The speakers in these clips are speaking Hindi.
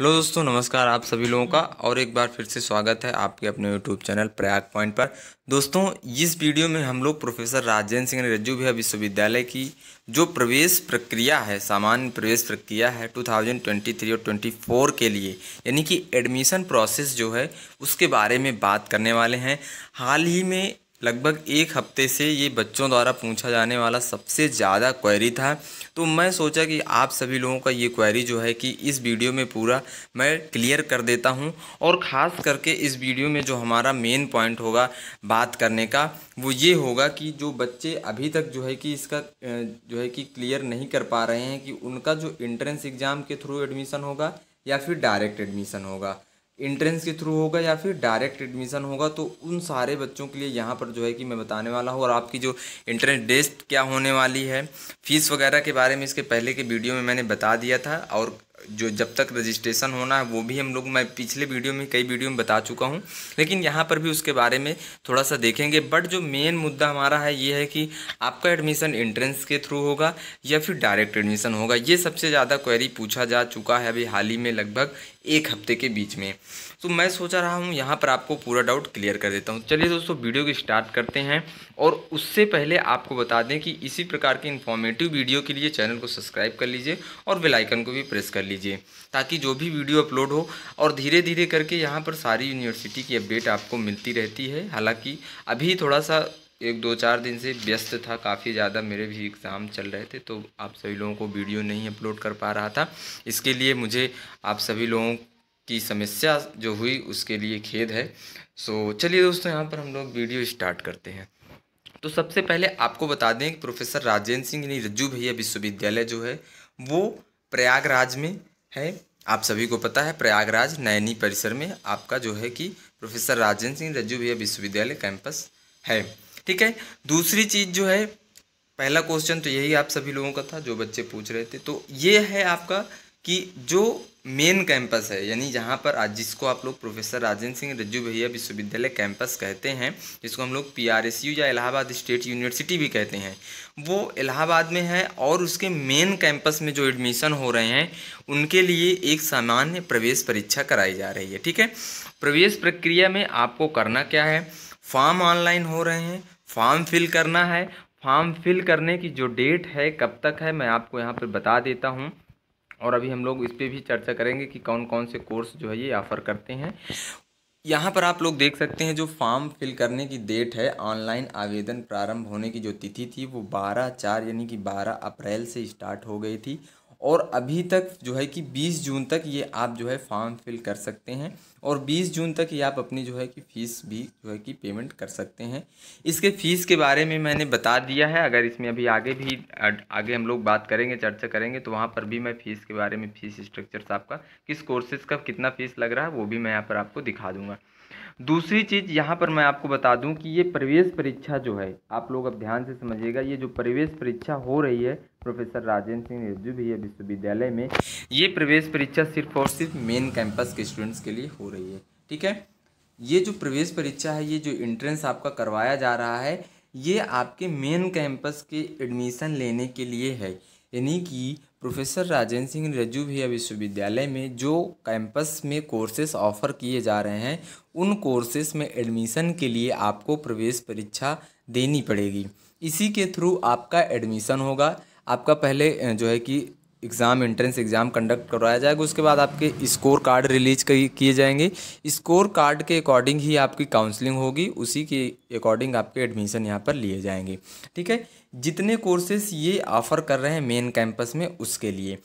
हेलो दोस्तों नमस्कार आप सभी लोगों का और एक बार फिर से स्वागत है आपके अपने यूट्यूब चैनल प्रयाग पॉइंट पर दोस्तों इस वीडियो में हम लोग प्रोफेसर राजेंद्र सिंह रज्जू भैया विश्वविद्यालय की जो प्रवेश प्रक्रिया है सामान्य प्रवेश प्रक्रिया है 2023 और 24 के लिए यानी कि एडमिशन प्रोसेस जो है उसके बारे में बात करने वाले हैं हाल ही में लगभग एक हफ्ते से ये बच्चों द्वारा पूछा जाने वाला सबसे ज़्यादा क्वेरी था तो मैं सोचा कि आप सभी लोगों का ये क्वेरी जो है कि इस वीडियो में पूरा मैं क्लियर कर देता हूँ और ख़ास करके इस वीडियो में जो हमारा मेन पॉइंट होगा बात करने का वो ये होगा कि जो बच्चे अभी तक जो है कि इसका जो है कि क्लियर नहीं कर पा रहे हैं कि उनका जो इंट्रेंस एग्ज़ाम के थ्रू एडमिशन होगा या फिर डायरेक्ट एडमिशन होगा इंट्रेंस के थ्रू होगा या फिर डायरेक्ट एडमिशन होगा तो उन सारे बच्चों के लिए यहाँ पर जो है कि मैं बताने वाला हूँ और आपकी जो इंट्रेंस डेस्ट क्या होने वाली है फीस वगैरह के बारे में इसके पहले के वीडियो में मैंने बता दिया था और जो जब तक रजिस्ट्रेशन होना है वो भी हम लोग मैं पिछले वीडियो में कई वीडियो में बता चुका हूँ लेकिन यहाँ पर भी उसके बारे में थोड़ा सा देखेंगे बट जो मेन मुद्दा हमारा है ये है कि आपका एडमिशन एंट्रेंस के थ्रू होगा या फिर डायरेक्ट एडमिशन होगा ये सबसे ज़्यादा क्वेरी पूछा जा चुका है अभी हाल ही में लगभग एक हफ्ते के बीच में तो मैं सोचा रहा हूँ यहाँ पर आपको पूरा डाउट क्लियर कर देता हूँ चलिए दोस्तों वीडियो को स्टार्ट करते हैं और उससे पहले आपको बता दें कि इसी प्रकार की इन्फॉर्मेटिव वीडियो के लिए चैनल को सब्सक्राइब कर लीजिए और बेलाइकन को भी प्रेस कर लीजिए ताकि जो भी वीडियो अपलोड हो और धीरे धीरे करके यहाँ पर सारी यूनिवर्सिटी की अपडेट आपको मिलती रहती है हालाँकि अभी थोड़ा सा एक दो चार दिन से व्यस्त था काफ़ी ज़्यादा मेरे भी एग्ज़ाम चल रहे थे तो आप सभी लोगों को वीडियो नहीं अपलोड कर पा रहा था इसके लिए मुझे आप सभी लोगों की समस्या जो हुई उसके लिए खेद है सो चलिए दोस्तों यहाँ पर हम लोग वीडियो स्टार्ट करते हैं तो सबसे पहले आपको बता दें कि प्रोफेसर राजेंद्र सिंह यानी रज्जू भैया विश्वविद्यालय जो है वो प्रयागराज में है आप सभी को पता है प्रयागराज नैनी परिसर में आपका जो है कि प्रोफेसर राजेंद्र सिंह रज्जू भैया विश्वविद्यालय कैंपस है ठीक है दूसरी चीज़ जो है पहला क्वेश्चन तो यही आप सभी लोगों का था जो बच्चे पूछ रहे थे तो ये है आपका कि जो मेन कैंपस है यानी जहाँ पर आज जिसको आप लोग प्रोफेसर राजेंद्र सिंह रज्जू भैया विश्वविद्यालय कैंपस कहते हैं जिसको हम लोग पी आर एस यू या इलाहाबाद स्टेट यूनिवर्सिटी भी कहते हैं वो इलाहाबाद में है और उसके मेन कैंपस में जो एडमिशन हो रहे हैं उनके लिए एक सामान्य प्रवेश परीक्षा कराई जा रही है ठीक है प्रवेश प्रक्रिया में आपको करना क्या है फॉर्म ऑनलाइन हो रहे हैं फॉर्म फिल करना है फॉर्म फिल करने की जो डेट है कब तक है मैं आपको यहाँ पर बता देता हूँ और अभी हम लोग इस पर भी चर्चा करेंगे कि कौन कौन से कोर्स जो है ये ऑफ़र करते हैं यहाँ पर आप लोग देख सकते हैं जो फॉर्म फिल करने की डेट है ऑनलाइन आवेदन प्रारंभ होने की जो तिथि थी वो 12 चार यानी कि 12 अप्रैल से स्टार्ट हो गई थी और अभी तक जो है कि 20 जून तक ये आप जो है फॉर्म फिल कर सकते हैं और 20 जून तक ये आप अपनी जो है कि फ़ीस भी जो है कि पेमेंट कर सकते हैं इसके फ़ीस के बारे में मैंने बता दिया है अगर इसमें अभी आगे भी आगे हम लोग बात करेंगे चर्चा करेंगे तो वहाँ पर भी मैं फ़ीस के बारे में फ़ीस स्ट्रक्चर्स आपका किस कोर्सेज़ का कितना फ़ीस लग रहा है वो भी मैं यहाँ पर आपको दिखा दूँगा दूसरी चीज़ यहाँ पर मैं आपको बता दूं कि ये प्रवेश परीक्षा जो है आप लोग अब ध्यान से समझिएगा ये जो प्रवेश परीक्षा हो रही है प्रोफेसर राजेंद्र सिंह रिज्जू भैया विश्वविद्यालय में ये प्रवेश परीक्षा सिर्फ और सिर्फ मेन कैंपस के स्टूडेंट्स के लिए हो रही है ठीक है ये जो प्रवेश परीक्षा है ये जो इंट्रेंस आपका करवाया जा रहा है ये आपके मेन कैंपस के एडमिशन लेने के लिए है यानी कि प्रोफेसर राजेंद्र सिंह रज्जू भैया विश्वविद्यालय में जो कैंपस में कोर्सेस ऑफर किए जा रहे हैं उन कोर्सेस में एडमिशन के लिए आपको प्रवेश परीक्षा देनी पड़ेगी इसी के थ्रू आपका एडमिशन होगा आपका पहले जो है कि एग्ज़ाम एंट्रेंस एग्ज़ाम कंडक्ट करवाया जाएगा उसके बाद आपके स्कोर कार्ड रिलीज किए जाएंगे स्कोर कार्ड के अकॉर्डिंग ही आपकी काउंसलिंग होगी उसी के अकॉर्डिंग आपके एडमिशन यहाँ पर लिए जाएंगे ठीक है जितने कोर्सेस ये ऑफ़र कर रहे हैं मेन कैंपस में उसके लिए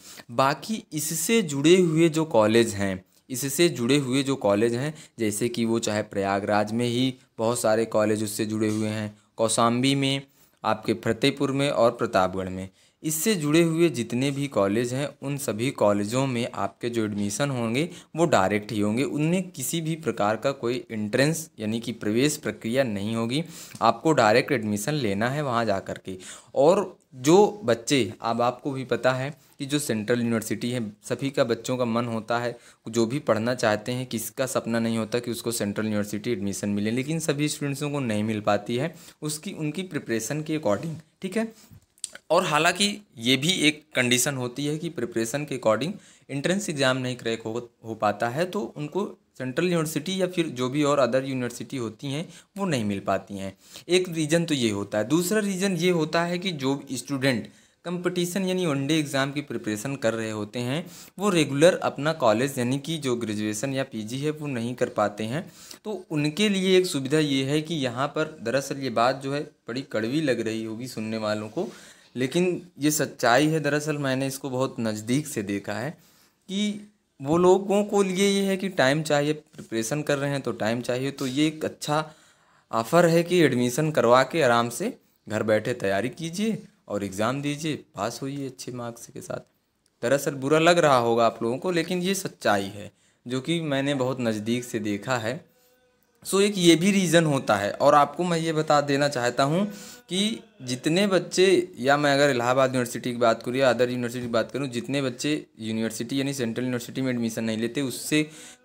बाकी इससे जुड़े हुए जो कॉलेज हैं इससे जुड़े हुए जो कॉलेज हैं जैसे कि वो चाहे प्रयागराज में ही बहुत सारे कॉलेज उससे जुड़े हुए हैं कौसाम्बी में आपके फतेहपुर में और प्रतापगढ़ में इससे जुड़े हुए जितने भी कॉलेज हैं उन सभी कॉलेजों में आपके जो एडमिशन होंगे वो डायरेक्ट ही होंगे उनमें किसी भी प्रकार का कोई एंट्रेंस यानी कि प्रवेश प्रक्रिया नहीं होगी आपको डायरेक्ट एडमिशन लेना है वहाँ जा कर के और जो बच्चे अब आपको भी पता है कि जो सेंट्रल यूनिवर्सिटी है सभी का बच्चों का मन होता है जो भी पढ़ना चाहते हैं किसका सपना नहीं होता कि उसको सेंट्रल यूनिवर्सिटी एडमिशन मिले लेकिन सभी स्टूडेंट्सों को नहीं मिल पाती है उसकी उनकी प्रिपरेशन के अकॉर्डिंग ठीक है और हालांकि ये भी एक कंडीशन होती है कि प्रिपरेशन के अकॉर्डिंग एंट्रेंस एग्ज़ाम नहीं क्रैक हो हो पाता है तो उनको सेंट्रल यूनिवर्सिटी या फिर जो भी और अदर यूनिवर्सिटी होती हैं वो नहीं मिल पाती हैं एक रीज़न तो ये होता है दूसरा रीज़न ये होता है कि जो स्टूडेंट कंपटीशन यानी वनडे एग्ज़ाम की प्रिपरेशन कर रहे होते हैं वो रेगुलर अपना कॉलेज यानी कि जो ग्रेजुएशन या पीजी है वो नहीं कर पाते हैं तो उनके लिए एक सुविधा ये है कि यहाँ पर दरअसल ये बात जो है बड़ी कड़वी लग रही होगी सुनने वालों को लेकिन ये सच्चाई है दरअसल मैंने इसको बहुत नज़दीक से देखा है कि वो लोगों को लिए ये है कि टाइम चाहिए प्रिपरेशन कर रहे हैं तो टाइम चाहिए तो ये एक अच्छा ऑफ़र है कि एडमिशन करवा के आराम से घर बैठे तैयारी कीजिए और एग्ज़ाम दीजिए पास होइए अच्छे मार्क्स के साथ दरअसल बुरा लग रहा होगा आप लोगों को लेकिन ये सच्चाई है जो कि मैंने बहुत नज़दीक से देखा है सो एक ये भी रीज़न होता है और आपको मैं ये बता देना चाहता हूँ कि जितने बच्चे या मैं अगर इलाहाबाद यूनिवर्सिटी की बात करूँ या अदर यूनिवर्सिटी की बात करूँ जितने बच्चे यूनिवर्सिटी यानी सेंट्रल यूनिवर्सिटी में एडमिशन नहीं लेते उससे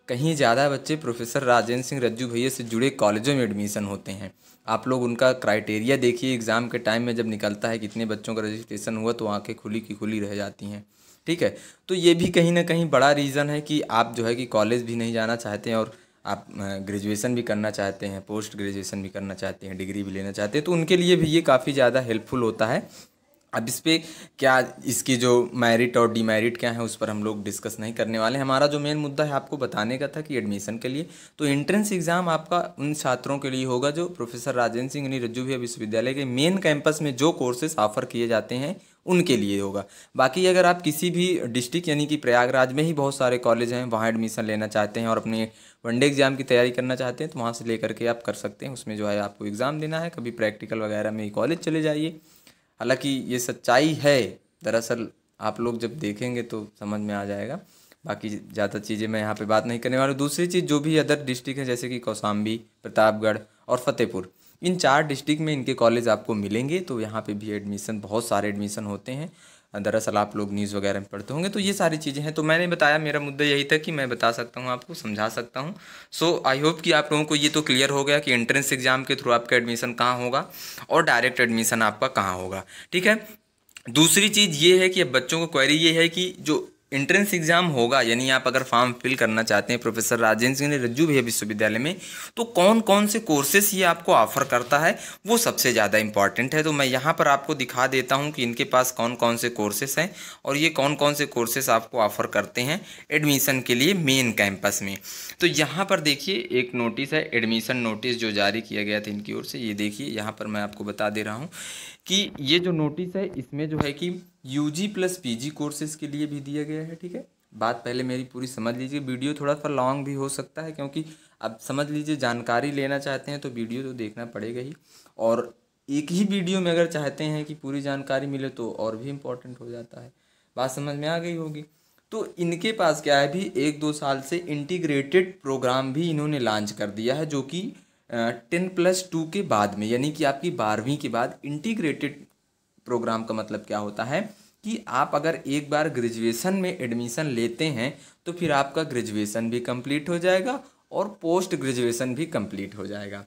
कहीं ज़्यादा बच्चे प्रोफेसर राजेंद्र सिंह रज्जू भैया से जुड़े कॉलेजों में एडमिशन होते हैं आप लोग उनका क्राइटेरिया देखिए एग्ज़ाम के टाइम में जब निकलता है कितने बच्चों का रजिस्ट्रेशन हुआ तो आँखें खुली की खुली रह जाती हैं ठीक है तो ये भी कहीं ना कहीं बड़ा रीज़न है कि आप जो है कि कॉलेज भी नहीं जाना चाहते हैं और आप ग्रेजुएशन भी करना चाहते हैं पोस्ट ग्रेजुएशन भी करना चाहते हैं डिग्री भी लेना चाहते हैं तो उनके लिए भी ये काफ़ी ज़्यादा हेल्पफुल होता है अब इस पर क्या इसकी जो मैरिट और डीमेरिट क्या है उस पर हम लोग डिस्कस नहीं करने वाले हैं हमारा जो मेन मुद्दा है आपको बताने का था कि एडमिशन के लिए तो एंट्रेंस एग्ज़ाम आपका उन छात्रों के लिए होगा जो प्रोफेसर राजेंद्र सिंह यानी भैया विश्वविद्यालय के मेन कैंपस में जो कोर्सेज ऑफर किए जाते हैं उनके लिए होगा बाकी अगर आप किसी भी डिस्ट्रिक्ट यानी कि प्रयागराज में ही बहुत सारे कॉलेज हैं वहाँ एडमिशन लेना चाहते हैं और अपने वनडे एग्ज़ाम की तैयारी करना चाहते हैं तो वहाँ से लेकर के आप कर सकते हैं उसमें जो है आपको एग्ज़ाम देना है कभी प्रैक्टिकल वगैरह में कॉलेज चले जाइए हालांकि ये सच्चाई है दरअसल आप लोग जब देखेंगे तो समझ में आ जाएगा बाकी ज़्यादा चीज़ें मैं यहाँ पे बात नहीं करने वाला दूसरी चीज़ जो भी अदर डिस्ट्रिक्ट है जैसे कि कौसाम्बी प्रतापगढ़ और फतेहपुर इन चार डिस्ट्रिक्ट में इनके कॉलेज आपको मिलेंगे तो यहाँ पे भी एडमिशन बहुत सारे एडमिशन होते हैं दरअसल आप लोग न्यूज़ वगैरह में पढ़ते होंगे तो ये सारी चीज़ें हैं तो मैंने बताया मेरा मुद्दा यही था कि मैं बता सकता हूँ आपको समझा सकता हूँ सो आई होप कि आप लोगों को ये तो क्लियर हो गया कि एंट्रेंस एग्ज़ाम के थ्रू आपका एडमिशन कहाँ होगा और डायरेक्ट एडमिशन आपका कहाँ होगा ठीक है दूसरी चीज़ ये है कि अब बच्चों को क्वेरी ये है कि जो एंट्रेंस एग्जाम होगा यानी आप अगर फॉर्म फिल करना चाहते हैं प्रोफेसर राजेंद्र सिंह ने रज्जू भैया विश्वविद्यालय में तो कौन कौन से कोर्सेस ये आपको ऑफर करता है वो सबसे ज़्यादा इंपॉर्टेंट है तो मैं यहाँ पर आपको दिखा देता हूँ कि इनके पास कौन कौन से कोर्सेस हैं और ये कौन कौन से कोर्सेस आपको ऑफर करते हैं एडमिशन के लिए मेन कैंपस में तो यहाँ पर देखिए एक नोटिस है एडमिशन नोटिस जो जारी किया गया था इनकी ओर से ये देखिए यहाँ पर मैं आपको बता दे रहा हूँ कि ये जो नोटिस है इसमें जो है कि U G plus P G courses के लिए भी दिया गया है ठीक है बात पहले मेरी पूरी समझ लीजिए वीडियो थोड़ा सा लॉन्ग भी हो सकता है क्योंकि अब समझ लीजिए जानकारी लेना चाहते हैं तो वीडियो तो देखना पड़ेगा ही और एक ही वीडियो में अगर चाहते हैं कि पूरी जानकारी मिले तो और भी इम्पोर्टेंट हो जाता है बात समझ में आ गई होगी तो इनके पास क्या है भी एक दो साल से इंटीग्रेटेड प्रोग्राम भी इन्होंने लॉन्च कर दिया है जो कि टेन प्लस टू के बाद में यानी कि आपकी बारहवीं के बाद इंटीग्रेटेड प्रोग्राम का मतलब क्या होता है कि आप अगर एक बार ग्रेजुएशन में एडमिशन लेते हैं तो फिर आपका ग्रेजुएशन भी कंप्लीट हो जाएगा और पोस्ट ग्रेजुएशन भी कंप्लीट हो जाएगा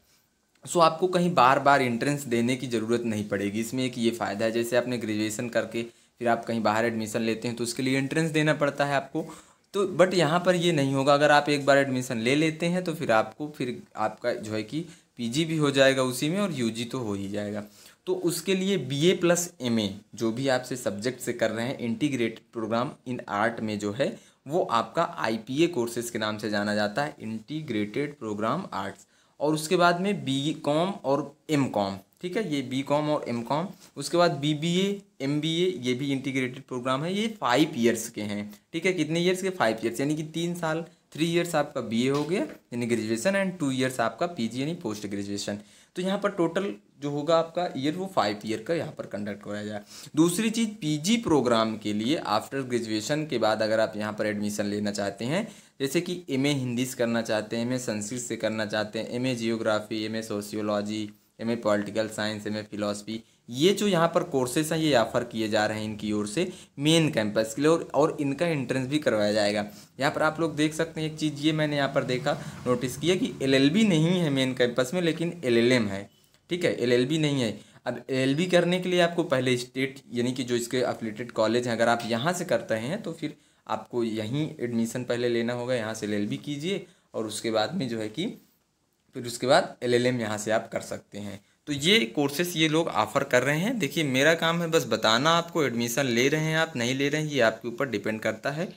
सो so, आपको कहीं बार बार एंट्रेंस देने की ज़रूरत नहीं पड़ेगी इसमें एक ये फ़ायदा है जैसे आपने ग्रेजुएशन करके फिर आप कहीं बाहर एडमिशन लेते हैं तो उसके लिए एंट्रेंस देना पड़ता है आपको तो बट यहाँ पर ये नहीं होगा अगर आप एक बार एडमिशन ले लेते हैं तो फिर आपको फिर आपका जो है कि पीजी भी हो जाएगा उसी में और यूजी तो हो ही जाएगा तो उसके लिए बीए प्लस एमए जो भी आपसे सब्जेक्ट से कर रहे हैं इंटीग्रेटेड प्रोग्राम इन आर्ट में जो है वो आपका आईपीए कोर्सेज के नाम से जाना जाता है इंटीग्रेटेड प्रोग्राम आर्ट्स और उसके बाद में बी कॉम और एम कॉम ठीक है ये बी कॉम और एम कॉम उसके बाद B B A M B A ये भी इंटीग्रेटेड प्रोग्राम है ये फाइव ईयर्स के हैं ठीक है कितने ईयर्स के फाइव ईयर्स यानी कि तीन साल थ्री ईयर्स आपका बी ए हो गया यानी ग्रेजुएशन एंड टू ईयर्स आपका पी जी यानी पोस्ट ग्रेजुएशन तो यहाँ पर टोटल जो होगा आपका ईयर वो फाइव ईयर का यहाँ पर कंडक्ट कराया जाए दूसरी चीज़ पीजी प्रोग्राम के लिए आफ्टर ग्रेजुएशन के बाद अगर आप यहाँ पर एडमिशन लेना चाहते हैं जैसे कि एम ए हिंदी से करना चाहते हैं एम ए संस्कृत से करना चाहते हैं M A geography M A sociology M A political science M A philosophy ये जो यहाँ पर कोर्सेस हैं ये ऑफर किए जा रहे हैं इनकी ओर से मेन कैंपस के लिए और, और इनका एंट्रेंस भी करवाया जाएगा यहाँ पर आप लोग देख सकते हैं एक चीज़ ये मैंने यहाँ पर देखा नोटिस किया कि एलएलबी नहीं है मेन कैंपस में लेकिन एलएलएम है ठीक है एलएलबी नहीं है अब एलएलबी करने के लिए आपको पहले स्टेट यानी कि जो इसके अफिलेटेड कॉलेज हैं अगर आप यहाँ से करते हैं तो फिर आपको यहीं एडमिशन पहले लेना होगा यहाँ से एल कीजिए और उसके बाद में जो है कि फिर उसके बाद एल एल एम यहाँ से आप कर सकते हैं तो ये कोर्सेस ये लोग ऑफ़र कर रहे हैं देखिए मेरा काम है बस बताना आपको एडमिशन ले रहे हैं आप नहीं ले रहे हैं ये आपके ऊपर डिपेंड करता है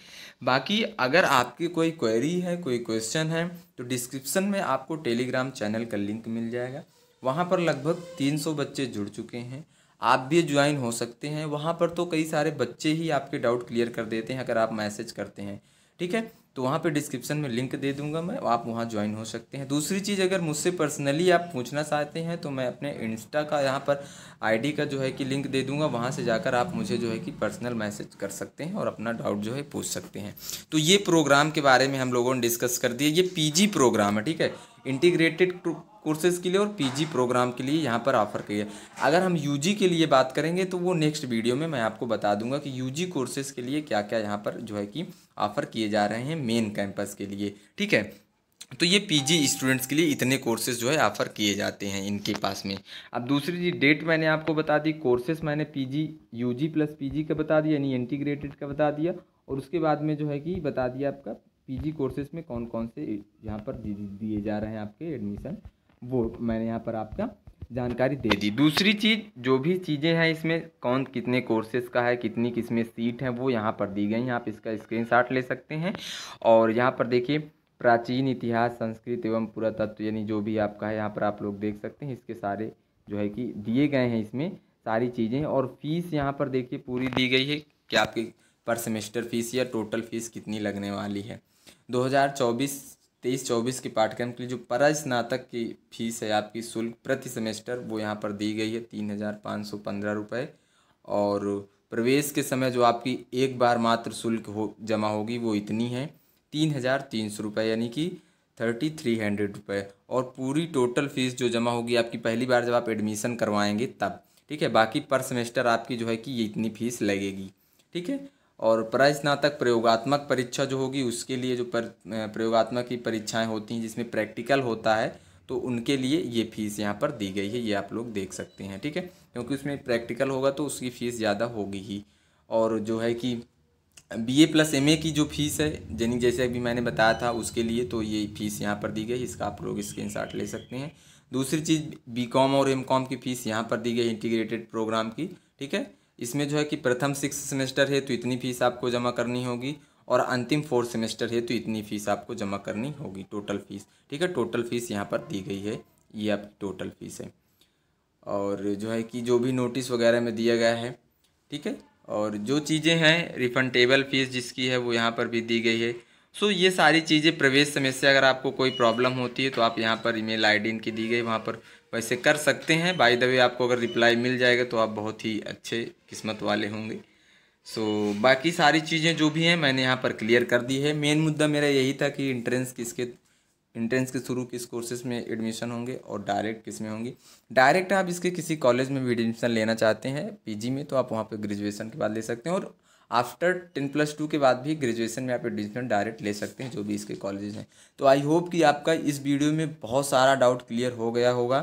बाकी अगर आपकी कोई क्वेरी है कोई क्वेश्चन है तो डिस्क्रिप्शन में आपको टेलीग्राम चैनल का लिंक मिल जाएगा वहाँ पर लगभग तीन सौ बच्चे जुड़ चुके हैं आप भी ज्वाइन हो सकते हैं वहाँ पर तो कई सारे बच्चे ही आपके डाउट क्लियर कर देते हैं अगर आप मैसेज करते हैं ठीक है तो वहाँ पे डिस्क्रिप्शन में लिंक दे दूंगा मैं आप वहाँ ज्वाइन हो सकते हैं दूसरी चीज़ अगर मुझसे पर्सनली आप पूछना चाहते हैं तो मैं अपने इंस्टा का यहाँ पर आईडी का जो है कि लिंक दे दूंगा वहाँ से जाकर आप मुझे जो है कि पर्सनल मैसेज कर सकते हैं और अपना डाउट जो है पूछ सकते हैं तो ये प्रोग्राम के बारे में हम लोगों ने डिस्कस कर दिया ये पी प्रोग्राम है ठीक है इंटीग्रेटेड कोर्सेज के लिए और पीजी प्रोग्राम के लिए यहाँ पर ऑफर की है अगर हम यूजी के लिए बात करेंगे तो वो नेक्स्ट वीडियो में मैं आपको बता दूंगा कि यूजी कोर्सेज के लिए क्या क्या यहाँ पर जो है कि ऑफ़र किए जा रहे हैं मेन कैंपस के लिए ठीक है तो ये पीजी स्टूडेंट्स के लिए इतने कोर्सेज जो है ऑफ़र किए जाते हैं इनके पास में अब दूसरी जी डेट मैंने आपको बता दी कोर्सेज मैंने पीजी यूजी प्लस पीजी का बता दिया यानी इंटीग्रेटेड का बता दिया और उसके बाद में जो है कि बता दिया आपका पीजी कोर्सेज में कौन कौन से यहाँ पर दिए जा रहे हैं आपके एडमिशन वो मैंने यहाँ पर आपका जानकारी दे दी दूसरी चीज़ जो भी चीज़ें हैं इसमें कौन कितने कोर्सेज का है कितनी किसमें सीट है वो यहाँ पर दी गई हैं आप इसका स्क्रीनशॉट ले सकते हैं और यहाँ पर देखिए प्राचीन इतिहास संस्कृत एवं पुरातत्व यानी जो भी आपका है यहाँ पर आप लोग देख सकते हैं इसके सारे जो है कि दिए गए हैं इसमें सारी चीज़ें और फीस यहाँ पर देखिए पूरी दी गई है कि आपकी पर सेमेस्टर फीस या टोटल फीस कितनी लगने वाली है 2024 तेईस चौबीस के पाठ्यक्रम के लिए जो पर स्नातक की फीस है आपकी शुल्क प्रति सेमेस्टर वो यहाँ पर दी गई है तीन हज़ार पाँच सौ पंद्रह रुपये और प्रवेश के समय जो आपकी एक बार मात्र शुल्क हो जमा होगी वो इतनी है तीन हज़ार तीन सौ रुपये यानी कि थर्टी थ्री हंड्रेड रुपये और पूरी टोटल फीस जो जमा होगी आपकी पहली बार जब आप एडमिशन करवाएंगे तब ठीक है बाकी पर सेमेस्टर आपकी जो है कि ये इतनी फीस लगेगी ठीक है और प्रस्नातक प्रयोगात्मक परीक्षा जो होगी उसके लिए जो पर प्रयोगात्मक की परीक्षाएं होती हैं जिसमें प्रैक्टिकल होता है तो उनके लिए ये फ़ीस यहाँ पर दी गई है ये आप लोग देख सकते हैं ठीक है क्योंकि उसमें प्रैक्टिकल होगा तो उसकी फ़ीस ज़्यादा होगी ही और जो है कि B A plus M A की जो फीस है यानी जैसे अभी मैंने बताया था उसके लिए तो ये फीस यहाँ पर दी गई इसका आप लोग स्क्रीन शॉट ले सकते हैं दूसरी चीज़ बी कॉम और एम कॉम की फ़ीस यहाँ पर दी गई इंटीग्रेटेड प्रोग्राम की ठीक है इसमें जो है कि प्रथम सिक्स सेमेस्टर है तो इतनी फ़ीस आपको जमा करनी होगी और अंतिम फोर्थ सेमेस्टर है तो इतनी फ़ीस आपको जमा करनी होगी टोटल फ़ीस ठीक है टोटल फ़ीस यहाँ पर दी गई है ये आपकी टोटल फ़ीस है और जो है कि जो भी नोटिस वगैरह में दिया गया है ठीक है और जो चीज़ें हैं रिफंडेबल फ़ीस जिसकी है वो यहाँ पर भी दी गई है सो ये सारी चीज़ें प्रवेश समय से अगर आपको कोई प्रॉब्लम होती है तो आप यहाँ पर ईमेल आईडी इनकी दी गई वहाँ पर वैसे तो कर सकते हैं बाई द वे आपको अगर रिप्लाई मिल जाएगा तो आप बहुत ही अच्छे किस्मत वाले होंगे सो so, बाकी सारी चीज़ें जो भी हैं मैंने यहाँ पर क्लियर कर दी है मेन मुद्दा मेरा यही था कि इंट्रेंस किसके इंट्रेंस के थ्रू किस कोर्सेज में एडमिशन होंगे और डायरेक्ट किस में होंगे डायरेक्ट आप इसके किसी कॉलेज में भी एडमिशन लेना चाहते हैं पीजी में तो आप वहाँ पर ग्रेजुएसन के बाद ले सकते हैं और आफ्टर टेन प्लस टू के बाद भी ग्रेजुएशन में आप एडमिशन डायरेक्ट ले सकते हैं जो भी इसके कॉलेजेस हैं तो आई होप कि आपका इस वीडियो में बहुत सारा डाउट क्लियर हो गया होगा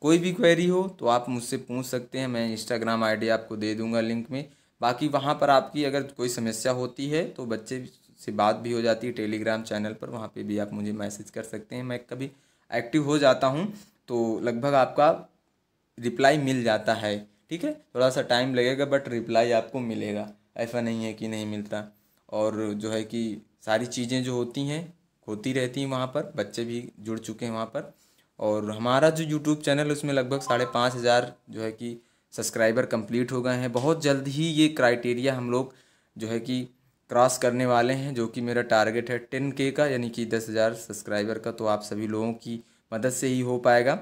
कोई भी क्वेरी हो तो आप मुझसे पूछ सकते हैं मैं इंस्टाग्राम आईडी आपको दे दूंगा लिंक में बाकी वहाँ पर आपकी अगर कोई समस्या होती है तो बच्चे से बात भी हो जाती है टेलीग्राम चैनल पर वहाँ पर भी आप मुझे मैसेज कर सकते हैं मैं कभी एक्टिव हो जाता हूँ तो लगभग आपका रिप्लाई मिल जाता है ठीक है थोड़ा सा टाइम लगेगा बट रिप्लाई आपको मिलेगा ऐसा नहीं है कि नहीं मिलता और जो है कि सारी चीज़ें जो होती हैं होती रहती हैं वहाँ पर बच्चे भी जुड़ चुके हैं वहाँ पर और हमारा जो यूट्यूब चैनल उसमें लगभग साढ़े पाँच हज़ार जो है कि सब्सक्राइबर कंप्लीट हो गए हैं बहुत जल्द ही ये क्राइटेरिया हम लोग जो है कि क्रॉस करने वाले हैं जो कि मेरा टारगेट है टेन के का यानी कि दस हज़ार सब्सक्राइबर का तो आप सभी लोगों की मदद से ही हो पाएगा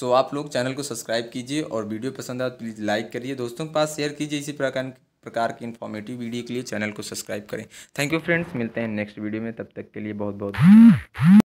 सो आप लोग चैनल को सब्सक्राइब कीजिए और वीडियो पसंद आए तो प्लीज़ लाइक करिए दोस्तों के पास शेयर कीजिए इसी प्रकार प्रकार की इन्फॉर्मेटिव वीडियो के लिए चैनल को सब्सक्राइब करें थैंक यू फ्रेंड्स मिलते हैं नेक्स्ट वीडियो में तब तक के लिए बहुत बहुत